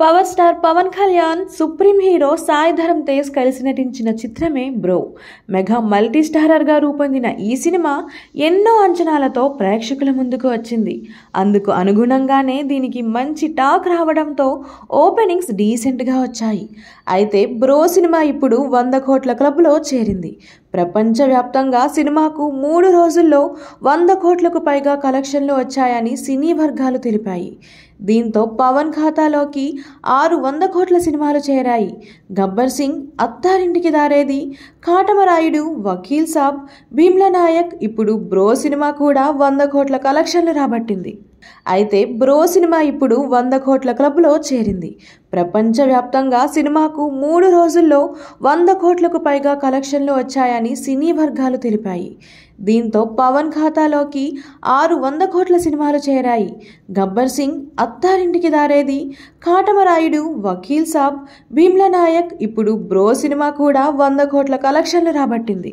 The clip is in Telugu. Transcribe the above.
power star Pawan Kalyan supreme hero Sai Dharam Tej కలిసి నటించిన చిత్రమే బ్రో మెగా మల్టీ స్టారర్గా రూపొందిన ఈ సినిమా ఎన్నో అంచనాలతో ప్రేక్షకుల ముందుకు వచ్చింది అందుకు అనుగుణంగానే దీనికి మంచి టాక్ రావడంతో ఓపెనింగ్స్ డీసెంట్గా వచ్చాయి అయితే బ్రో సినిమా ఇప్పుడు వంద కోట్ల క్లబ్లో చేరింది ప్రపంచవ్యాప్తంగా సినిమాకు మూడు రోజుల్లో వంద కోట్లకు పైగా కలెక్షన్లు వచ్చాయని సినీ వర్గాలు తెలిపాయి దీంతో పవన్ ఖాతాలోకి ఆరు వంద కోట్ల సినిమాలు చేరాయి గబ్బర్ సింగ్ అత్తారింటికి దారేది కాటమరాయుడు వకీల్ సాబ్ భీమ్ల నాయక్ ఇప్పుడు బ్రో సినిమా కూడా వంద కోట్ల కలెక్షన్లు రాబట్టింది అయితే బ్రో సినిమా ఇప్పుడు వంద కోట్ల క్లబ్లో చేరింది ప్రపంచవ్యాప్తంగా సినిమాకు మూడు రోజుల్లో వంద కోట్లకు పైగా కలెక్షన్లు వచ్చాయని సినీ వర్గాలు తెలిపాయి దీంతో పవన్ ఖాతాలోకి ఆరు వంద కోట్ల సినిమాలు చేరాయి గబ్బర్ సింగ్ అత్తారింటికి దారేది కాటమరాయుడు వకీల్ సాబ్ భీమ్ల నాయక్ ఇప్పుడు బ్రో సినిమా కూడా వంద కోట్ల కలెక్షన్లు రాబట్టింది